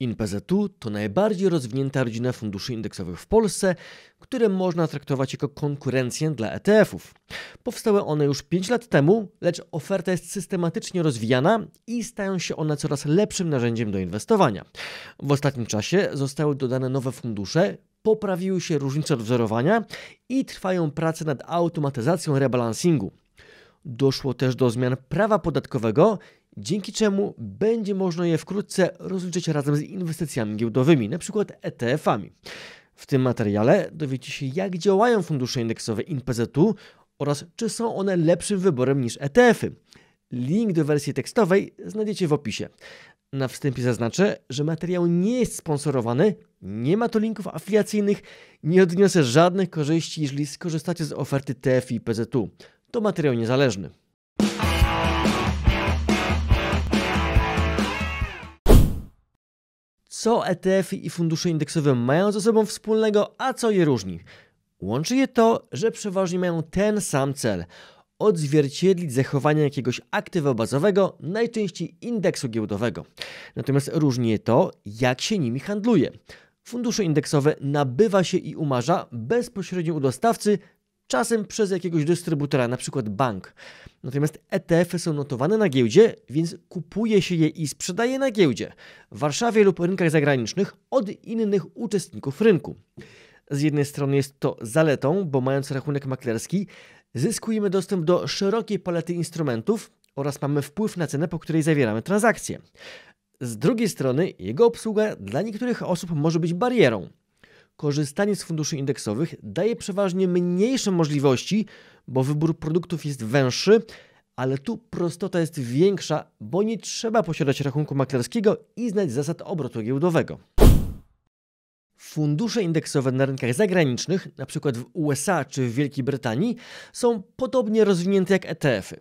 INPZU to najbardziej rozwinięta rodzina funduszy indeksowych w Polsce, które można traktować jako konkurencję dla ETF-ów. Powstały one już 5 lat temu, lecz oferta jest systematycznie rozwijana i stają się one coraz lepszym narzędziem do inwestowania. W ostatnim czasie zostały dodane nowe fundusze, poprawiły się różnice wzorowania i trwają prace nad automatyzacją rebalansingu. Doszło też do zmian prawa podatkowego dzięki czemu będzie można je wkrótce rozliczyć razem z inwestycjami giełdowymi, np. ETF-ami. W tym materiale dowiecie się, jak działają fundusze indeksowe INPZ-u oraz czy są one lepszym wyborem niż ETF-y. Link do wersji tekstowej znajdziecie w opisie. Na wstępie zaznaczę, że materiał nie jest sponsorowany, nie ma to linków afiliacyjnych, nie odniosę żadnych korzyści, jeżeli skorzystacie z oferty TFI PZU. To materiał niezależny. co ETF i fundusze indeksowe mają ze sobą wspólnego, a co je różni. Łączy je to, że przeważnie mają ten sam cel odzwierciedlić zachowanie jakiegoś aktywa bazowego, najczęściej indeksu giełdowego. Natomiast różni je to, jak się nimi handluje. Fundusze indeksowe nabywa się i umarza bezpośrednio u dostawcy, czasem przez jakiegoś dystrybutora, na przykład bank. Natomiast ETF-y są notowane na giełdzie, więc kupuje się je i sprzedaje na giełdzie w Warszawie lub rynkach zagranicznych od innych uczestników rynku. Z jednej strony jest to zaletą, bo mając rachunek maklerski, zyskujemy dostęp do szerokiej palety instrumentów oraz mamy wpływ na cenę, po której zawieramy transakcje. Z drugiej strony, jego obsługa dla niektórych osób może być barierą korzystanie z funduszy indeksowych daje przeważnie mniejsze możliwości, bo wybór produktów jest węższy, ale tu prostota jest większa, bo nie trzeba posiadać rachunku maklerskiego i znać zasad obrotu giełdowego. Fundusze indeksowe na rynkach zagranicznych, np. w USA czy w Wielkiej Brytanii, są podobnie rozwinięte jak ETF-y.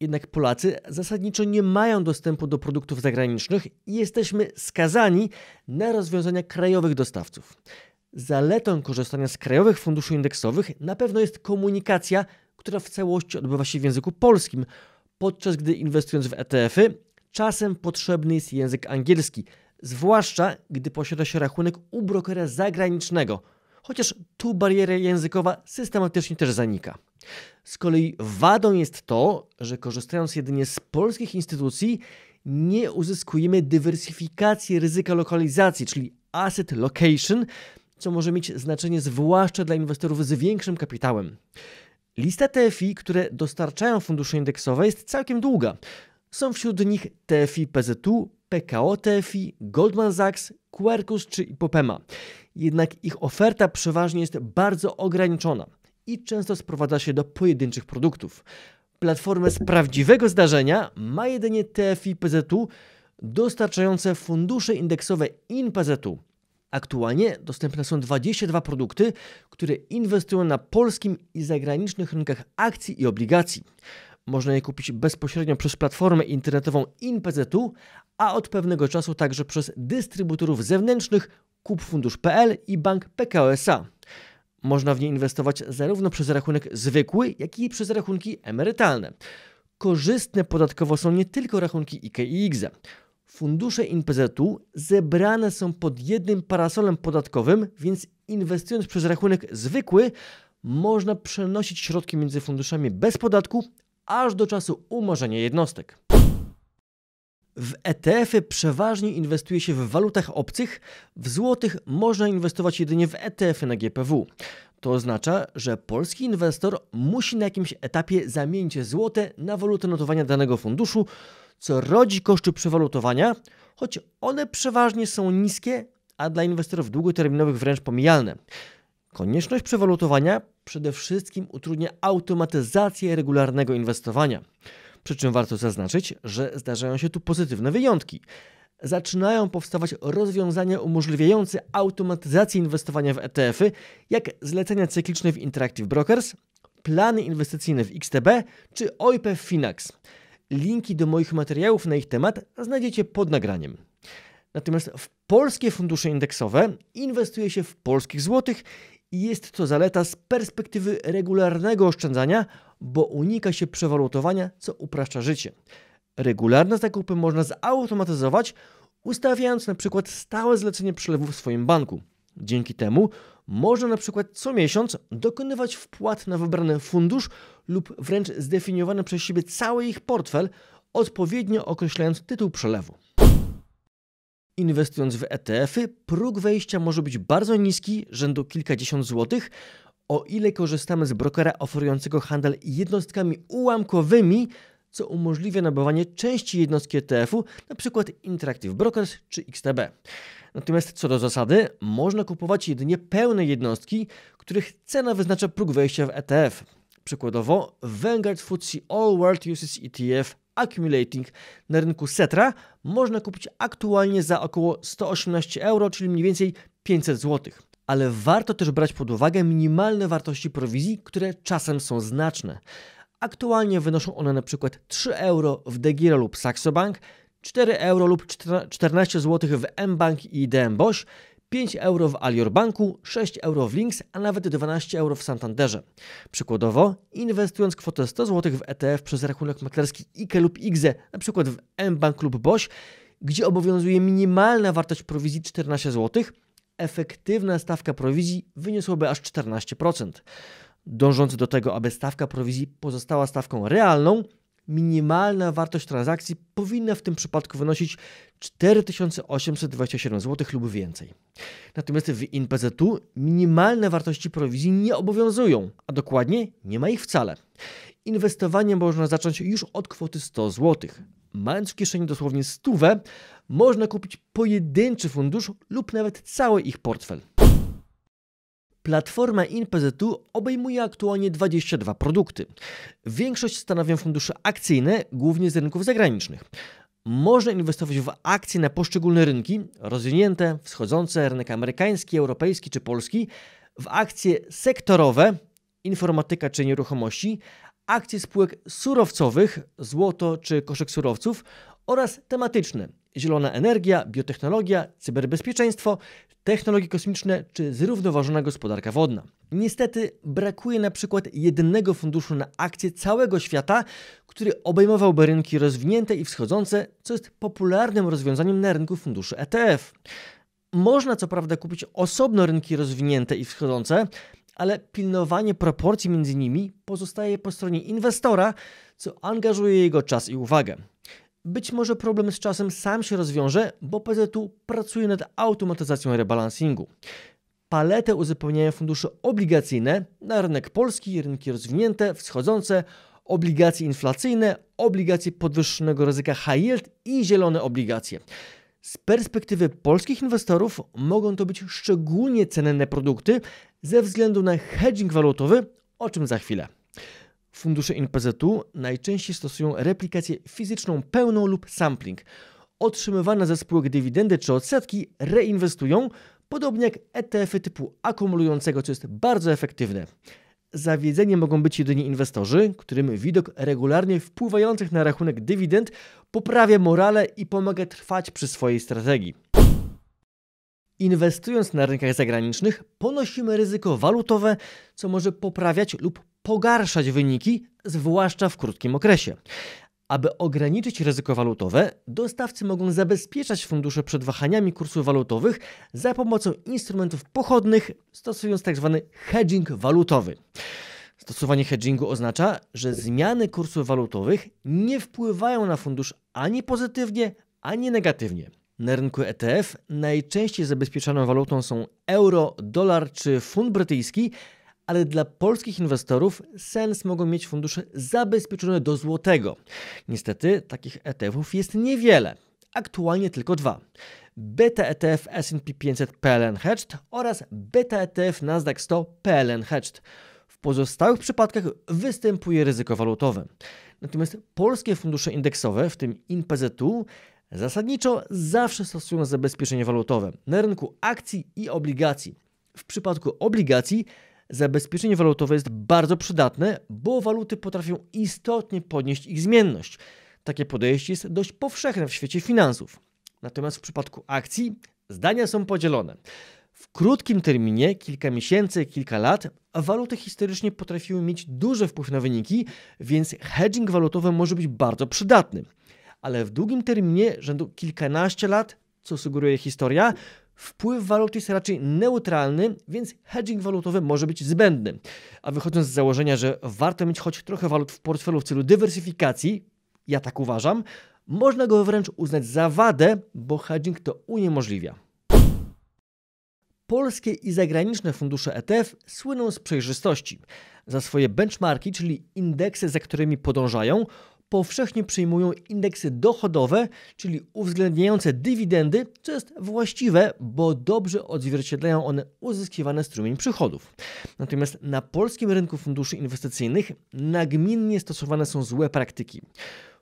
Jednak Polacy zasadniczo nie mają dostępu do produktów zagranicznych i jesteśmy skazani na rozwiązania krajowych dostawców. Zaletą korzystania z krajowych funduszy indeksowych na pewno jest komunikacja, która w całości odbywa się w języku polskim, podczas gdy inwestując w ETF-y, czasem potrzebny jest język angielski, zwłaszcza gdy posiada się rachunek u brokera zagranicznego, chociaż tu bariera językowa systematycznie też zanika. Z kolei wadą jest to, że korzystając jedynie z polskich instytucji, nie uzyskujemy dywersyfikacji ryzyka lokalizacji, czyli asset location, co może mieć znaczenie zwłaszcza dla inwestorów z większym kapitałem. Lista TFI, które dostarczają fundusze indeksowe, jest całkiem długa. Są wśród nich TFI PZU, PKO TFI, Goldman Sachs, Quercus czy Ipopema. Jednak ich oferta przeważnie jest bardzo ograniczona i często sprowadza się do pojedynczych produktów. Platformę z prawdziwego zdarzenia ma jedynie TFI PZU dostarczające fundusze indeksowe INPZU. Aktualnie dostępne są 22 produkty, które inwestują na polskim i zagranicznych rynkach akcji i obligacji. Można je kupić bezpośrednio przez platformę internetową InPZ-u, a od pewnego czasu także przez dystrybutorów zewnętrznych kupfundusz.pl i bank PKO SA. Można w nie inwestować zarówno przez rachunek zwykły, jak i przez rachunki emerytalne. Korzystne podatkowo są nie tylko rachunki IKE Fundusze NPZ-u zebrane są pod jednym parasolem podatkowym, więc inwestując przez rachunek zwykły, można przenosić środki między funduszami bez podatku aż do czasu umorzenia jednostek. W ETF-y przeważnie inwestuje się w walutach obcych, w złotych można inwestować jedynie w ETF-y na GPW. To oznacza, że polski inwestor musi na jakimś etapie zamienić złote na walutę notowania danego funduszu, co rodzi koszty przewalutowania, choć one przeważnie są niskie, a dla inwestorów długoterminowych wręcz pomijalne. Konieczność przewalutowania przede wszystkim utrudnia automatyzację regularnego inwestowania. Przy czym warto zaznaczyć, że zdarzają się tu pozytywne wyjątki. Zaczynają powstawać rozwiązania umożliwiające automatyzację inwestowania w ETF-y, jak zlecenia cykliczne w Interactive Brokers, plany inwestycyjne w XTB czy OIP w Finax. Linki do moich materiałów na ich temat znajdziecie pod nagraniem. Natomiast w polskie fundusze indeksowe inwestuje się w polskich złotych i jest to zaleta z perspektywy regularnego oszczędzania, bo unika się przewalutowania, co upraszcza życie. Regularne zakupy można zautomatyzować, ustawiając na przykład stałe zlecenie przelewu w swoim banku. Dzięki temu można na przykład co miesiąc dokonywać wpłat na wybrany fundusz lub wręcz zdefiniowany przez siebie cały ich portfel, odpowiednio określając tytuł przelewu. Inwestując w ETF-y, próg wejścia może być bardzo niski, rzędu kilkadziesiąt złotych, o ile korzystamy z brokera oferującego handel jednostkami ułamkowymi, co umożliwia nabywanie części jednostki ETF-u, np. Interactive Brokers czy XTB. Natomiast co do zasady, można kupować jedynie pełne jednostki, których cena wyznacza próg wejścia w ETF. Przykładowo Vanguard FTSE All World Uses ETF Accumulating na rynku Setra można kupić aktualnie za około 118 euro, czyli mniej więcej 500 zł. Ale warto też brać pod uwagę minimalne wartości prowizji, które czasem są znaczne. Aktualnie wynoszą one np. 3 euro w Degiro lub Saxo Bank, 4 euro lub 14 zł w mBank i Bosch, 5 euro w Alior Banku, 6 euro w Links, a nawet 12 euro w Santanderze. Przykładowo, inwestując kwotę 100 zł w ETF przez rachunek maklerski IKE lub IGZE, np. w mBank lub Bosch, gdzie obowiązuje minimalna wartość prowizji 14 zł, efektywna stawka prowizji wyniosłaby aż 14% dążący do tego, aby stawka prowizji pozostała stawką realną, minimalna wartość transakcji powinna w tym przypadku wynosić 4827 zł lub więcej. Natomiast w INPZ-u minimalne wartości prowizji nie obowiązują, a dokładnie nie ma ich wcale. Inwestowanie można zacząć już od kwoty 100 zł. Mając w kieszeni dosłownie stówę, można kupić pojedynczy fundusz lub nawet cały ich portfel. Platforma InPZU obejmuje aktualnie 22 produkty. Większość stanowią fundusze akcyjne, głównie z rynków zagranicznych. Można inwestować w akcje na poszczególne rynki, rozwinięte, wschodzące, rynek amerykański, europejski czy polski, w akcje sektorowe, informatyka czy nieruchomości, akcje spółek surowcowych, złoto czy koszyk surowców oraz tematyczne, zielona energia, biotechnologia, cyberbezpieczeństwo, technologie kosmiczne czy zrównoważona gospodarka wodna. Niestety brakuje na przykład jednego funduszu na akcje całego świata, który obejmowałby rynki rozwinięte i wschodzące, co jest popularnym rozwiązaniem na rynku funduszy ETF. Można co prawda kupić osobno rynki rozwinięte i wschodzące, ale pilnowanie proporcji między nimi pozostaje po stronie inwestora, co angażuje jego czas i uwagę. Być może problem z czasem sam się rozwiąże, bo PZU pracuje nad automatyzacją rebalansingu. Paletę uzupełniają fundusze obligacyjne na rynek polski, rynki rozwinięte, wschodzące, obligacje inflacyjne, obligacje podwyższonego ryzyka high yield i zielone obligacje. Z perspektywy polskich inwestorów mogą to być szczególnie cenne produkty ze względu na hedging walutowy, o czym za chwilę. Fundusze NPZ-u najczęściej stosują replikację fizyczną pełną lub sampling. Otrzymywane ze spółek dywidendy czy odsetki reinwestują, podobnie jak ETF-y typu akumulującego, co jest bardzo efektywne. Zawiedzeni mogą być jedynie inwestorzy, którym widok regularnie wpływających na rachunek dywidend poprawia morale i pomaga trwać przy swojej strategii. Inwestując na rynkach zagranicznych, ponosimy ryzyko walutowe, co może poprawiać lub pogarszać wyniki, zwłaszcza w krótkim okresie. Aby ograniczyć ryzyko walutowe, dostawcy mogą zabezpieczać fundusze przed wahaniami kursów walutowych za pomocą instrumentów pochodnych, stosując tzw. Tak hedging walutowy. Stosowanie hedgingu oznacza, że zmiany kursów walutowych nie wpływają na fundusz ani pozytywnie, ani negatywnie. Na rynku ETF najczęściej zabezpieczaną walutą są euro, dolar czy funt brytyjski, ale dla polskich inwestorów sens mogą mieć fundusze zabezpieczone do złotego. Niestety takich ETF-ów jest niewiele, aktualnie tylko dwa. Beta ETF S&P 500 PLN Hedged oraz Beta ETF Nasdaq 100 PLN Hedged. W pozostałych przypadkach występuje ryzyko walutowe. Natomiast polskie fundusze indeksowe, w tym INPZU, zasadniczo zawsze stosują zabezpieczenie walutowe na rynku akcji i obligacji. W przypadku obligacji zabezpieczenie walutowe jest bardzo przydatne, bo waluty potrafią istotnie podnieść ich zmienność. Takie podejście jest dość powszechne w świecie finansów. Natomiast w przypadku akcji zdania są podzielone. W krótkim terminie, kilka miesięcy, kilka lat, waluty historycznie potrafiły mieć duży wpływ na wyniki, więc hedging walutowy może być bardzo przydatny. Ale w długim terminie, rzędu kilkanaście lat, co sugeruje historia, Wpływ walut jest raczej neutralny, więc hedging walutowy może być zbędny. A wychodząc z założenia, że warto mieć choć trochę walut w portfelu w celu dywersyfikacji, ja tak uważam, można go wręcz uznać za wadę, bo hedging to uniemożliwia. Polskie i zagraniczne fundusze ETF słyną z przejrzystości. Za swoje benchmarki, czyli indeksy, za którymi podążają, powszechnie przyjmują indeksy dochodowe, czyli uwzględniające dywidendy, co jest właściwe, bo dobrze odzwierciedlają one uzyskiwane strumień przychodów. Natomiast na polskim rynku funduszy inwestycyjnych nagminnie stosowane są złe praktyki.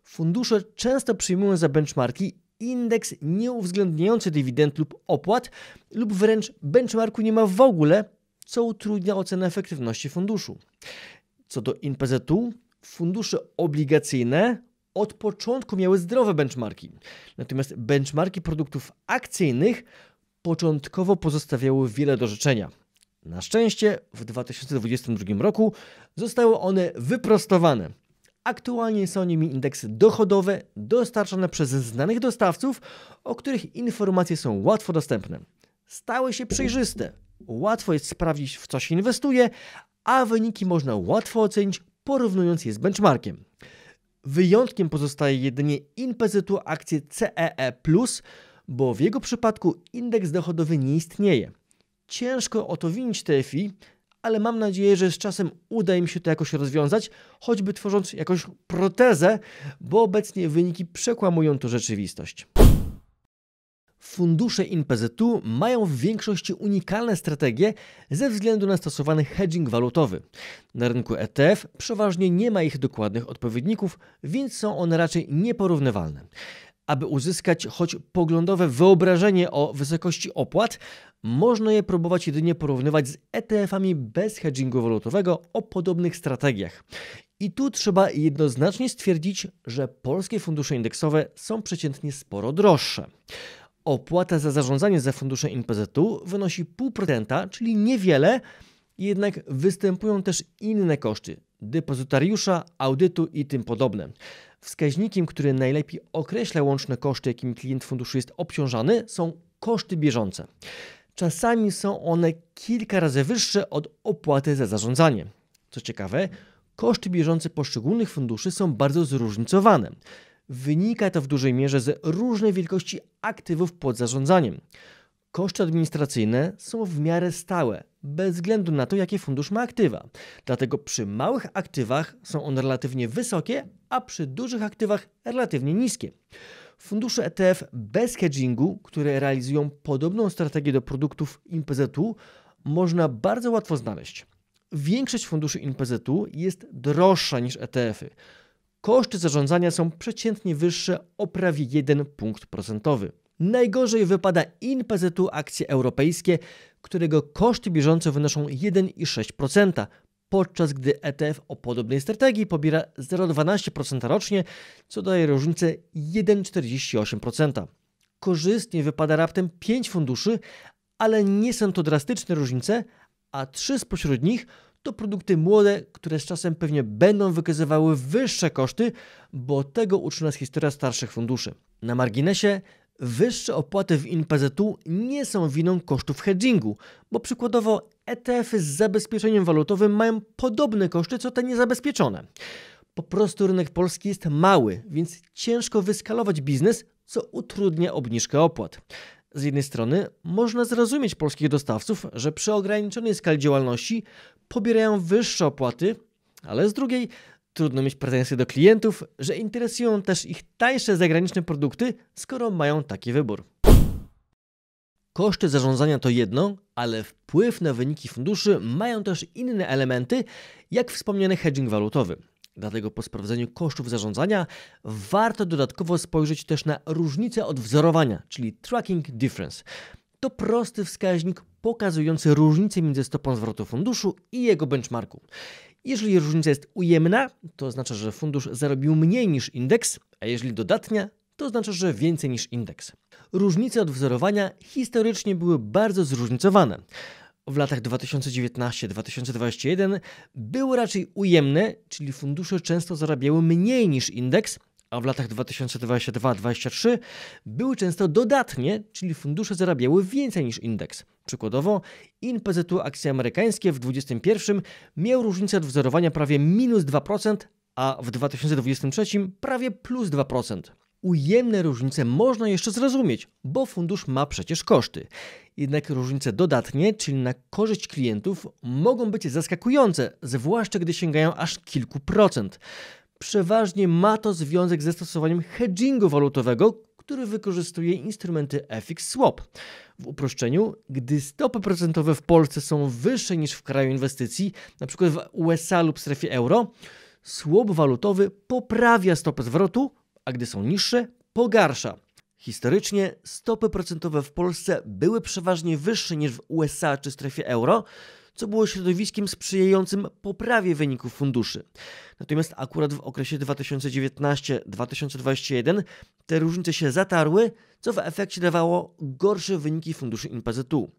Fundusze często przyjmują za benchmarki indeks nieuwzględniający dywidend lub opłat, lub wręcz benchmarku nie ma w ogóle, co utrudnia ocenę efektywności funduszu. Co do INPZ-u, fundusze obligacyjne od początku miały zdrowe benchmarki, natomiast benchmarki produktów akcyjnych początkowo pozostawiały wiele do życzenia. Na szczęście w 2022 roku zostały one wyprostowane. Aktualnie są nimi indeksy dochodowe dostarczane przez znanych dostawców, o których informacje są łatwo dostępne. Stały się przejrzyste. Łatwo jest sprawdzić, w co się inwestuje, a wyniki można łatwo ocenić porównując je z benchmarkiem. Wyjątkiem pozostaje jedynie impezytu akcje CEE+, e bo w jego przypadku indeks dochodowy nie istnieje. Ciężko o to winić TFI, ale mam nadzieję, że z czasem uda im się to jakoś rozwiązać, choćby tworząc jakąś protezę, bo obecnie wyniki przekłamują to rzeczywistość. Fundusze INPZU mają w większości unikalne strategie ze względu na stosowany hedging walutowy. Na rynku ETF przeważnie nie ma ich dokładnych odpowiedników, więc są one raczej nieporównywalne. Aby uzyskać choć poglądowe wyobrażenie o wysokości opłat, można je próbować jedynie porównywać z ETF-ami bez hedgingu walutowego o podobnych strategiach. I tu trzeba jednoznacznie stwierdzić, że polskie fundusze indeksowe są przeciętnie sporo droższe. Opłata za zarządzanie za funduszem NPZ-u wynosi 0,5%, czyli niewiele, jednak występują też inne koszty depozytariusza, audytu i tym podobne. Wskaźnikiem, który najlepiej określa łączne koszty, jakimi klient funduszu jest obciążany, są koszty bieżące. Czasami są one kilka razy wyższe od opłaty za zarządzanie. Co ciekawe, koszty bieżące poszczególnych funduszy są bardzo zróżnicowane. Wynika to w dużej mierze z różnej wielkości aktywów pod zarządzaniem. Koszty administracyjne są w miarę stałe, bez względu na to, jakie fundusz ma aktywa. Dlatego przy małych aktywach są one relatywnie wysokie, a przy dużych aktywach relatywnie niskie. Fundusze ETF bez hedgingu, które realizują podobną strategię do produktów INPZ-u, można bardzo łatwo znaleźć. Większość funduszy INPZ-u jest droższa niż ETF-y koszty zarządzania są przeciętnie wyższe o prawie 1 punkt procentowy. Najgorzej wypada INPZ-u akcje europejskie, którego koszty bieżące wynoszą 1,6%, podczas gdy ETF o podobnej strategii pobiera 0,12% rocznie, co daje różnicę 1,48%. Korzystnie wypada raptem 5 funduszy, ale nie są to drastyczne różnice, a trzy spośród nich to produkty młode, które z czasem pewnie będą wykazywały wyższe koszty, bo tego uczy nas historia starszych funduszy. Na marginesie Wyższe opłaty w INPZ-u nie są winą kosztów hedgingu, bo przykładowo etf z zabezpieczeniem walutowym mają podobne koszty co te niezabezpieczone. Po prostu rynek polski jest mały, więc ciężko wyskalować biznes, co utrudnia obniżkę opłat. Z jednej strony można zrozumieć polskich dostawców, że przy ograniczonej skali działalności pobierają wyższe opłaty, ale z drugiej trudno mieć pretensje do klientów, że interesują też ich tańsze zagraniczne produkty, skoro mają taki wybór. Koszty zarządzania to jedno, ale wpływ na wyniki funduszy mają też inne elementy, jak wspomniany hedging walutowy. Dlatego po sprawdzeniu kosztów zarządzania warto dodatkowo spojrzeć też na różnicę od wzorowania, czyli tracking difference. To prosty wskaźnik pokazujący różnicę między stopą zwrotu funduszu i jego benchmarku. Jeżeli różnica jest ujemna, to znaczy, że fundusz zarobił mniej niż indeks, a jeżeli dodatnia, to znaczy, że więcej niż indeks. Różnice od wzorowania historycznie były bardzo zróżnicowane w latach 2019-2021 były raczej ujemne, czyli fundusze często zarabiały mniej niż indeks, a w latach 2022-2023 były często dodatnie, czyli fundusze zarabiały więcej niż indeks. Przykładowo INPZU akcje amerykańskie w 2021 miał różnicę wzorowania prawie minus 2%, a w 2023 prawie plus 2% ujemne różnice można jeszcze zrozumieć, bo fundusz ma przecież koszty. Jednak różnice dodatnie, czyli na korzyść klientów, mogą być zaskakujące, zwłaszcza gdy sięgają aż kilku procent. Przeważnie ma to związek ze stosowaniem hedgingu walutowego, który wykorzystuje instrumenty FX Swap. W uproszczeniu, gdy stopy procentowe w Polsce są wyższe niż w kraju inwestycji, np. w USA lub strefie euro, swap walutowy poprawia stopę zwrotu, a gdy są niższe, pogarsza. Historycznie stopy procentowe w Polsce były przeważnie wyższe niż w USA czy strefie euro, co było środowiskiem sprzyjającym poprawie wyników funduszy. Natomiast akurat w okresie 2019-2021 te różnice się zatarły, co w efekcie dawało gorsze wyniki funduszy impezytu.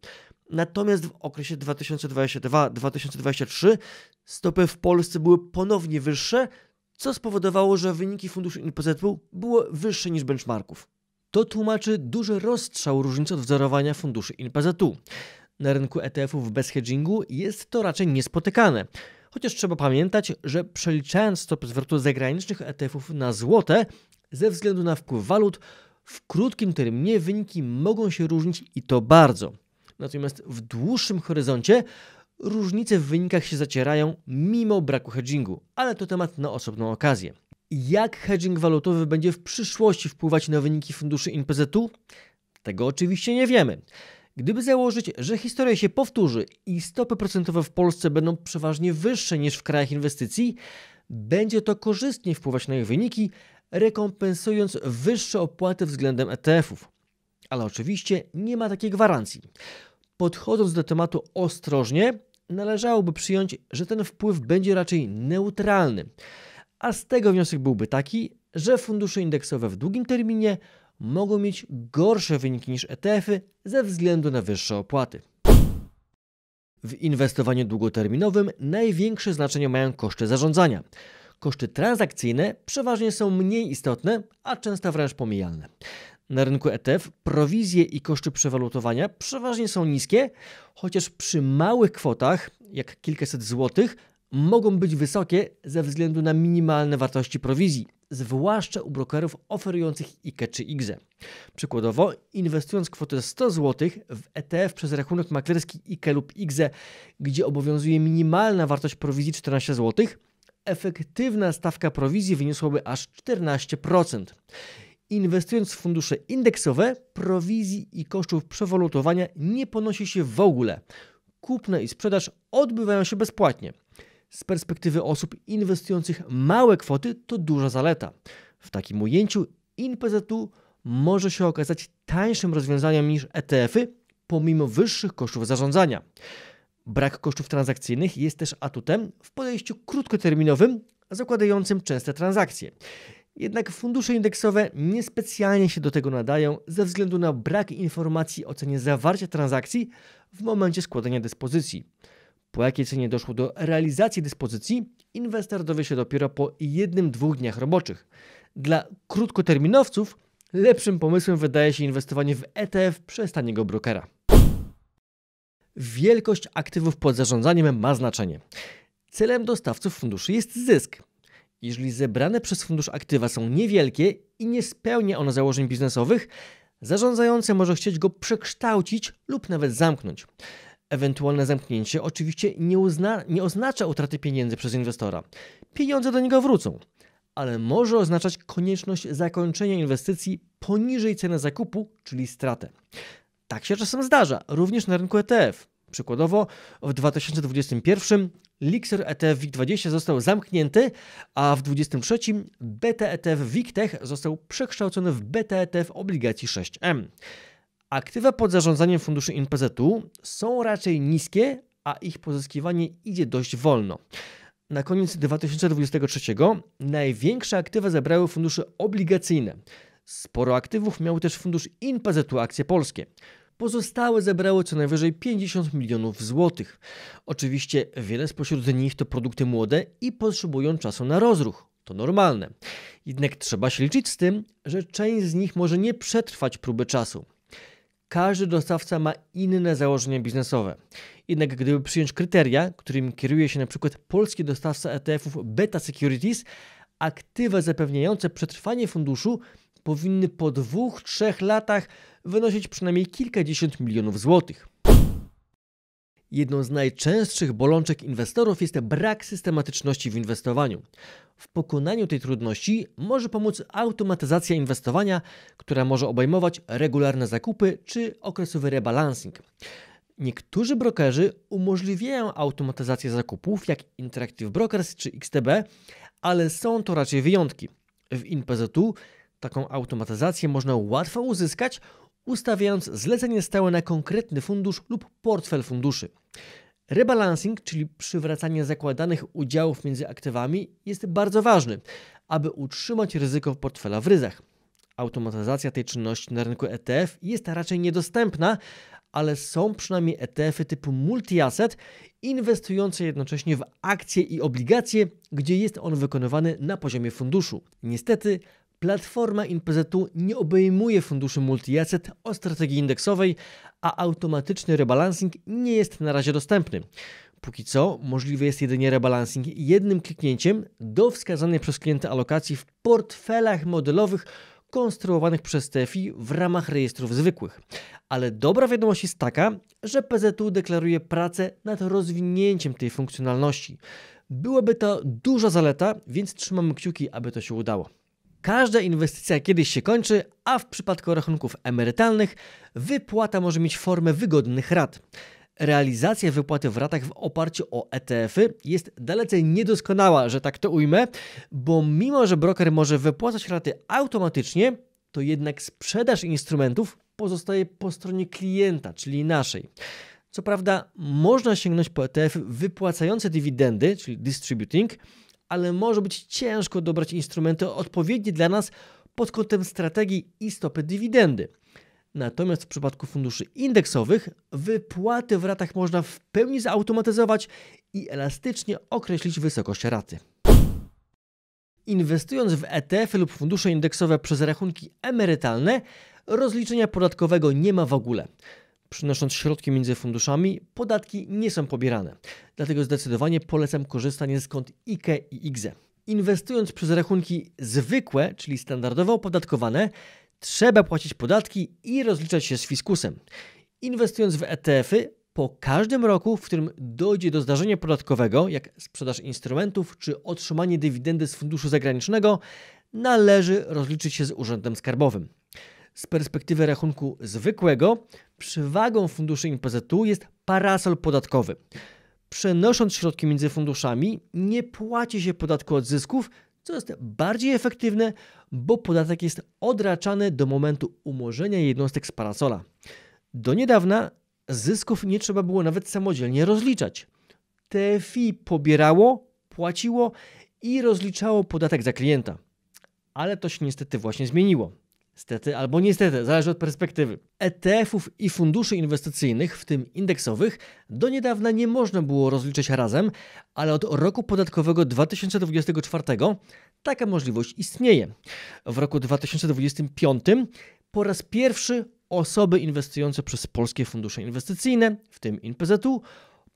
Natomiast w okresie 2022-2023 stopy w Polsce były ponownie wyższe, co spowodowało, że wyniki funduszu NPZ-u były wyższe niż benchmarków. To tłumaczy duży rozstrzał różnic odwzorowania funduszy NPZ-u. Na rynku ETF-ów bez hedgingu jest to raczej niespotykane. Chociaż trzeba pamiętać, że przeliczając stopy zwrotu zagranicznych ETF-ów na złote, ze względu na wpływ walut, w krótkim terminie wyniki mogą się różnić i to bardzo. Natomiast w dłuższym horyzoncie różnice w wynikach się zacierają mimo braku hedgingu, ale to temat na osobną okazję. Jak hedging walutowy będzie w przyszłości wpływać na wyniki funduszy NPZ-u? Tego oczywiście nie wiemy. Gdyby założyć, że historia się powtórzy i stopy procentowe w Polsce będą przeważnie wyższe niż w krajach inwestycji, będzie to korzystnie wpływać na ich wyniki, rekompensując wyższe opłaty względem ETF-ów. Ale oczywiście nie ma takiej gwarancji. Podchodząc do tematu ostrożnie, należałoby przyjąć, że ten wpływ będzie raczej neutralny. A z tego wniosek byłby taki, że fundusze indeksowe w długim terminie mogą mieć gorsze wyniki niż ETF-y ze względu na wyższe opłaty. W inwestowaniu długoterminowym największe znaczenie mają koszty zarządzania. Koszty transakcyjne przeważnie są mniej istotne, a często wręcz pomijalne. Na rynku ETF prowizje i koszty przewalutowania przeważnie są niskie, chociaż przy małych kwotach, jak kilkaset złotych, mogą być wysokie ze względu na minimalne wartości prowizji, zwłaszcza u brokerów oferujących IKE czy IGZE. Przykładowo, inwestując kwotę 100 zł w ETF przez rachunek maklerski IKE lub IGZE, gdzie obowiązuje minimalna wartość prowizji 14 zł, efektywna stawka prowizji wyniosłaby aż 14%. Inwestując w fundusze indeksowe, prowizji i kosztów przewalutowania nie ponosi się w ogóle. Kupna i sprzedaż odbywają się bezpłatnie. Z perspektywy osób inwestujących małe kwoty to duża zaleta. W takim ujęciu INPZU może się okazać tańszym rozwiązaniem niż ETF-y, pomimo wyższych kosztów zarządzania. Brak kosztów transakcyjnych jest też atutem w podejściu krótkoterminowym zakładającym częste transakcje. Jednak fundusze indeksowe niespecjalnie się do tego nadają ze względu na brak informacji o cenie zawarcia transakcji w momencie składania dyspozycji. Po jakiej cenie doszło do realizacji dyspozycji, inwestor dowie się dopiero po jednym, dwóch dniach roboczych. Dla krótkoterminowców lepszym pomysłem wydaje się inwestowanie w ETF przez taniego brokera. Wielkość aktywów pod zarządzaniem ma znaczenie. Celem dostawców funduszy jest zysk, jeżeli zebrane przez fundusz aktywa są niewielkie i nie spełnia ono założeń biznesowych, zarządzający może chcieć go przekształcić lub nawet zamknąć. Ewentualne zamknięcie oczywiście nie, uzna, nie oznacza utraty pieniędzy przez inwestora. Pieniądze do niego wrócą, ale może oznaczać konieczność zakończenia inwestycji poniżej ceny zakupu, czyli stratę. Tak się czasem zdarza, również na rynku ETF. Przykładowo w 2021 Lixer ETF WIG20 został zamknięty, a w 23 BTETF ETF WIGTech został przekształcony w BTETF ETF obligacji 6M. Aktywa pod zarządzaniem funduszy NPZ-u są raczej niskie, a ich pozyskiwanie idzie dość wolno. Na koniec 2023 największe aktywa zebrały fundusze obligacyjne. Sporo aktywów miał też fundusz INPZ-u Akcje Polskie. Pozostałe zebrały co najwyżej 50 milionów złotych. Oczywiście wiele spośród nich to produkty młode i potrzebują czasu na rozruch. To normalne. Jednak trzeba się liczyć z tym, że część z nich może nie przetrwać próby czasu. Każdy dostawca ma inne założenia biznesowe. Jednak gdyby przyjąć kryteria, którym kieruje się np. polski dostawca ETF-ów Beta Securities, aktywa zapewniające przetrwanie funduszu powinny po dwóch, trzech latach wynosić przynajmniej kilkadziesiąt milionów złotych. Jedną z najczęstszych bolączek inwestorów jest brak systematyczności w inwestowaniu. W pokonaniu tej trudności może pomóc automatyzacja inwestowania, która może obejmować regularne zakupy czy okresowy rebalancing. Niektórzy brokerzy umożliwiają automatyzację zakupów, jak Interactive Brokers czy XTB, ale są to raczej wyjątki. W InPZU taką automatyzację można łatwo uzyskać, ustawiając zlecenie stałe na konkretny fundusz lub portfel funduszy. Rebalancing, czyli przywracanie zakładanych udziałów między aktywami, jest bardzo ważny, aby utrzymać ryzyko portfela w ryzach. Automatyzacja tej czynności na rynku ETF jest raczej niedostępna, ale są przynajmniej ETF-y typu multi-asset, inwestujące jednocześnie w akcje i obligacje, gdzie jest on wykonywany na poziomie funduszu. Niestety, Platforma NPZ-u nie obejmuje funduszy multiasset o strategii indeksowej, a automatyczny rebalancing nie jest na razie dostępny. Póki co możliwy jest jedynie rebalancing jednym kliknięciem do wskazanej przez klienta alokacji w portfelach modelowych konstruowanych przez TFI w ramach rejestrów zwykłych. Ale dobra wiadomość jest taka, że PZU deklaruje pracę nad rozwinięciem tej funkcjonalności. Byłaby to duża zaleta, więc trzymamy kciuki, aby to się udało. Każda inwestycja kiedyś się kończy, a w przypadku rachunków emerytalnych wypłata może mieć formę wygodnych rat. Realizacja wypłaty w ratach w oparciu o ETF-y jest dalece niedoskonała, że tak to ujmę, bo mimo że broker może wypłacać raty automatycznie, to jednak sprzedaż instrumentów pozostaje po stronie klienta, czyli naszej. Co prawda, można sięgnąć po ETF wypłacające dywidendy, czyli distributing, ale może być ciężko dobrać instrumenty odpowiednie dla nas pod kątem strategii i stopy dywidendy. Natomiast w przypadku funduszy indeksowych wypłaty w ratach można w pełni zautomatyzować i elastycznie określić wysokość raty. Inwestując w ETF lub fundusze indeksowe przez rachunki emerytalne, rozliczenia podatkowego nie ma w ogóle. Przynosząc środki między funduszami, podatki nie są pobierane. Dlatego zdecydowanie polecam korzystanie z kont IKE i IGZE. Inwestując przez rachunki zwykłe, czyli standardowo opodatkowane, trzeba płacić podatki i rozliczać się z fiskusem. Inwestując w ETF-y, po każdym roku, w którym dojdzie do zdarzenia podatkowego, jak sprzedaż instrumentów czy otrzymanie dywidendy z funduszu zagranicznego, należy rozliczyć się z urzędem skarbowym z perspektywy rachunku zwykłego, przywagą funduszy impozytu jest parasol podatkowy. Przenosząc środki między funduszami, nie płaci się podatku od zysków, co jest bardziej efektywne, bo podatek jest odraczany do momentu umorzenia jednostek z parasola. Do niedawna zysków nie trzeba było nawet samodzielnie rozliczać. TFI pobierało, płaciło i rozliczało podatek za klienta. Ale to się niestety właśnie zmieniło. Stety albo niestety, zależy od perspektywy. ETF-ów i funduszy inwestycyjnych, w tym indeksowych, do niedawna nie można było rozliczać razem, ale od roku podatkowego 2024 taka możliwość istnieje. W roku 2025 po raz pierwszy osoby inwestujące przez polskie fundusze inwestycyjne, w tym INPZU,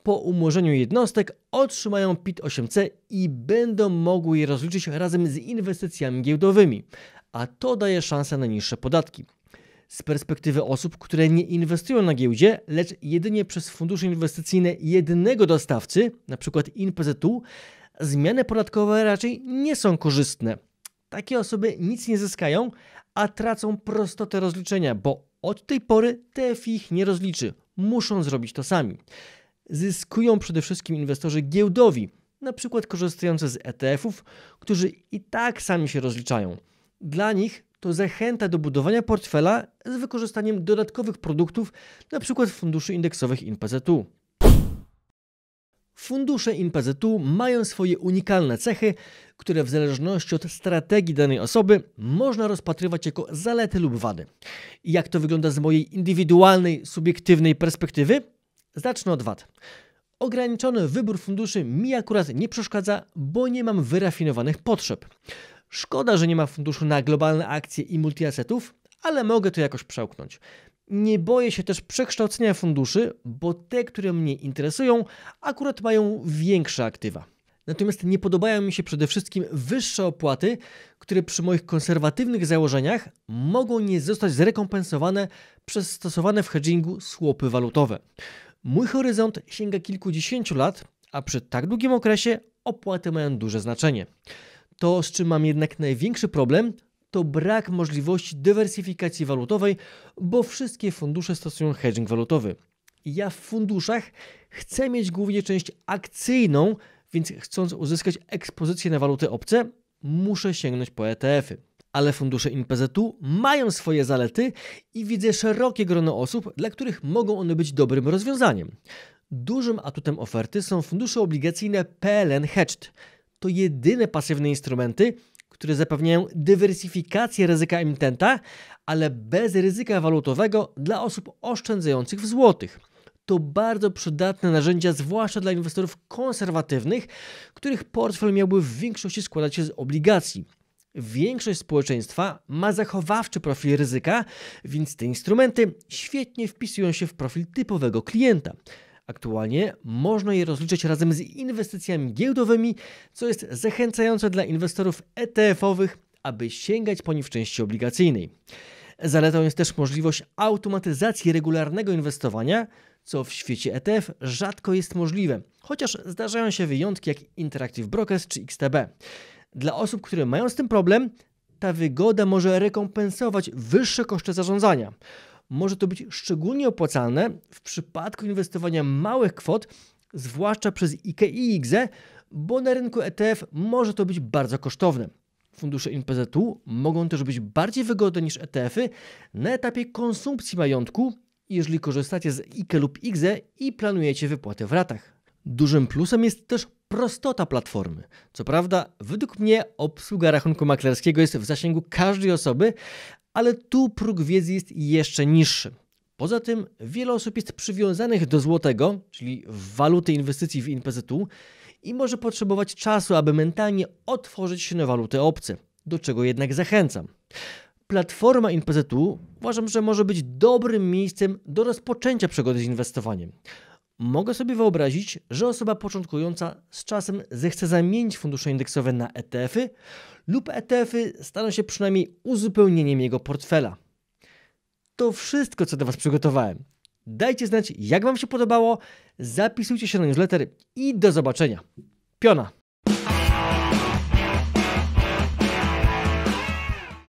po umorzeniu jednostek otrzymają PIT 8C i będą mogły je rozliczyć razem z inwestycjami giełdowymi a to daje szansę na niższe podatki. Z perspektywy osób, które nie inwestują na giełdzie, lecz jedynie przez fundusze inwestycyjne jednego dostawcy, np. InPZU, zmiany podatkowe raczej nie są korzystne. Takie osoby nic nie zyskają, a tracą prostotę rozliczenia, bo od tej pory TFI ich nie rozliczy. Muszą zrobić to sami. Zyskują przede wszystkim inwestorzy giełdowi, np. korzystający z ETF-ów, którzy i tak sami się rozliczają. Dla nich to zachęta do budowania portfela z wykorzystaniem dodatkowych produktów, np. funduszy indeksowych INPZU. Fundusze INPZU mają swoje unikalne cechy, które w zależności od strategii danej osoby można rozpatrywać jako zalety lub wady. jak to wygląda z mojej indywidualnej, subiektywnej perspektywy? Zacznę od wad. Ograniczony wybór funduszy mi akurat nie przeszkadza, bo nie mam wyrafinowanych potrzeb. Szkoda, że nie ma funduszu na globalne akcje i multiasetów, ale mogę to jakoś przełknąć. Nie boję się też przekształcenia funduszy, bo te, które mnie interesują, akurat mają większe aktywa. Natomiast nie podobają mi się przede wszystkim wyższe opłaty, które przy moich konserwatywnych założeniach mogą nie zostać zrekompensowane przez stosowane w hedgingu słopy walutowe. Mój horyzont sięga kilkudziesięciu lat, a przy tak długim okresie opłaty mają duże znaczenie. To, z czym mam jednak największy problem, to brak możliwości dywersyfikacji walutowej, bo wszystkie fundusze stosują hedging walutowy. Ja w funduszach chcę mieć głównie część akcyjną, więc chcąc uzyskać ekspozycję na waluty obce, muszę sięgnąć po ETF-y. Ale fundusze imprezetu mają swoje zalety i widzę szerokie grono osób, dla których mogą one być dobrym rozwiązaniem. Dużym atutem oferty są fundusze obligacyjne PLN Hedged, to jedyne pasywne instrumenty, które zapewniają dywersyfikację ryzyka emitenta, ale bez ryzyka walutowego dla osób oszczędzających w złotych. To bardzo przydatne narzędzia, zwłaszcza dla inwestorów konserwatywnych, których portfel miałby w większości składać się z obligacji. Większość społeczeństwa ma zachowawczy profil ryzyka, więc te instrumenty świetnie wpisują się w profil typowego klienta. Aktualnie można je rozliczać razem z inwestycjami giełdowymi, co jest zachęcające dla inwestorów ETF-owych, aby sięgać po nie w części obligacyjnej. Zaletą jest też możliwość automatyzacji regularnego inwestowania, co w świecie ETF rzadko jest możliwe, chociaż zdarzają się wyjątki jak Interactive Brokers czy XTB. Dla osób, które mają z tym problem, ta wygoda może rekompensować wyższe koszty zarządzania może to być szczególnie opłacalne w przypadku inwestowania małych kwot, zwłaszcza przez IKIX, e, bo na rynku ETF może to być bardzo kosztowne. Fundusze npz mogą też być bardziej wygodne niż ETF-y na etapie konsumpcji majątku, jeżeli korzystacie z IKE lub IGZE i planujecie wypłaty w ratach. Dużym plusem jest też prostota platformy. Co prawda, według mnie obsługa rachunku maklerskiego jest w zasięgu każdej osoby, ale tu próg wiedzy jest jeszcze niższy. Poza tym wiele osób jest przywiązanych do złotego, czyli waluty inwestycji w NPZU i może potrzebować czasu, aby mentalnie otworzyć się na waluty obce, do czego jednak zachęcam. Platforma NPZU uważam, że może być dobrym miejscem do rozpoczęcia przygody z inwestowaniem. Mogę sobie wyobrazić, że osoba początkująca z czasem zechce zamienić fundusze indeksowe na ETF-y lub ETF-y staną się przynajmniej uzupełnieniem jego portfela. To wszystko, co do Was przygotowałem. Dajcie znać, jak Wam się podobało, zapisujcie się na newsletter i do zobaczenia. Piona!